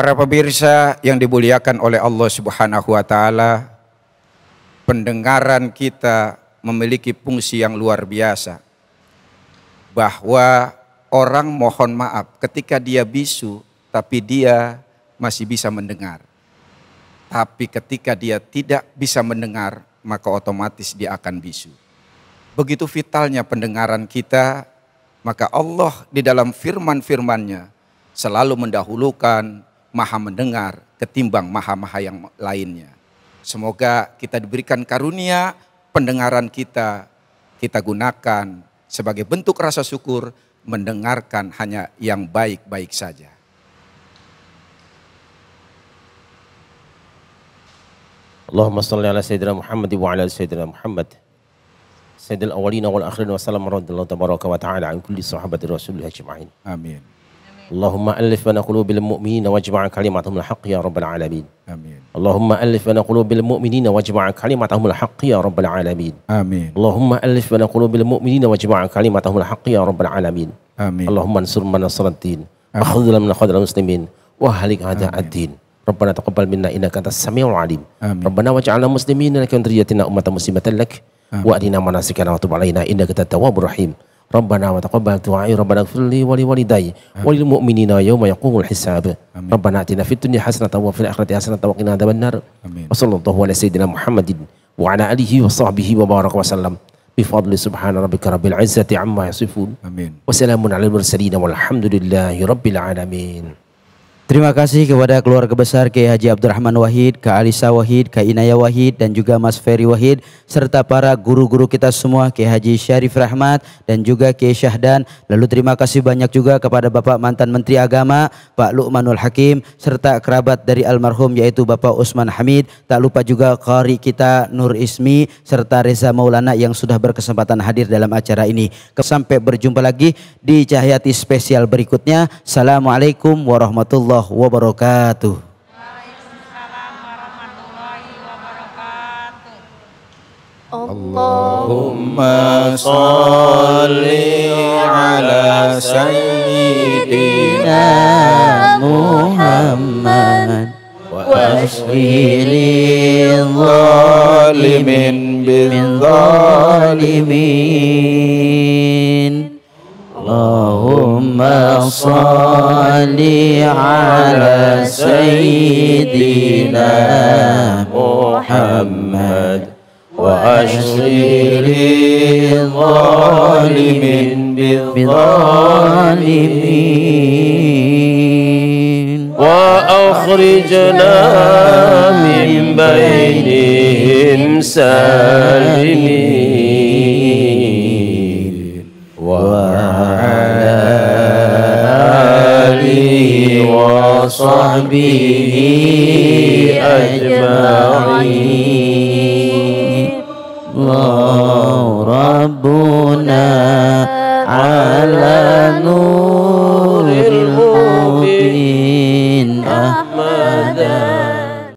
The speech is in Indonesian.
Para pemirsa yang dimuliakan oleh Allah Subhanahu wa taala, pendengaran kita memiliki fungsi yang luar biasa. Bahwa orang mohon maaf ketika dia bisu tapi dia masih bisa mendengar. Tapi ketika dia tidak bisa mendengar, maka otomatis dia akan bisu. Begitu vitalnya pendengaran kita, maka Allah di dalam firman-firmannya selalu mendahulukan maha mendengar ketimbang maha-maha yang lainnya. Semoga kita diberikan karunia pendengaran kita, kita gunakan sebagai bentuk rasa syukur mendengarkan hanya yang baik-baik saja. Allahumma salli ala sayyidina Muhammad wa ala sayyidina Muhammad. Sayyidina awalina wal akhirin wa salam radhiyallahu tabaraka wa ta'ala an kulli sahabat Rasulullah ajma'in. Amin. اللهم ألف بين قلوب المؤمنين واجمع كلمتهم الحق يا رب العالمين آمين اللهم ألف بين قلوب المؤمنين واجمع كلمتهم الحق يا رب العالمين آمين اللهم ألف بين قلوب المؤمنين واجمع كلمتهم الحق يا رب العالمين آمين اللهم انصر من نصر الدين وخذل من خذل المسلمين واهلك هذا الدين ربنا تقبل منا إنك أنت السميع العليم آمين. ربنا واجعلنا مسلمين لك ذريتنا أمة مسلمة لك وأرنا مناسكنا وتب علينا إنك أنت التواب الرحيم ربنا وتقبل دعائي ربنا اغفر لي ولوالدي وللمؤمنين يوم يقوم الحساب ربنا اتنا في الدنيا حسنه وفي الاخره حسنه وقنا عذاب النار وصلى الله على سيدنا محمد وعلى اله وصحبه وبارك وسلم بفضل سبحان ربك رب العزه عما يصفون امين وسلام على المرسلين والحمد لله رب العالمين Terima kasih kepada keluarga besar Kiai Haji Abdurrahman Wahid, Kak Alisa Wahid, Kak Inaya Wahid, dan juga Mas Ferry Wahid, serta para guru-guru kita semua, Kiai Haji Syarif Rahmat, dan juga Kiai Syahdan. Lalu terima kasih banyak juga kepada Bapak mantan Menteri Agama, Pak Lukmanul Hakim, serta kerabat dari almarhum yaitu Bapak Usman Hamid. Tak lupa juga Kari kita Nur Ismi, serta Reza Maulana yang sudah berkesempatan hadir dalam acara ini. Sampai berjumpa lagi di Cahyati Spesial berikutnya. Assalamualaikum warahmatullahi warahmatullahi wabarakatuh. Allahumma salli ala sayyidina Muhammad wa ashili zalimin bin zalimin اللهم صل على سيدنا محمد وأشغل الظالم بالظالمين وأخرجنا من بينهم سالمين وصحبه أجمعين الله ربنا على نور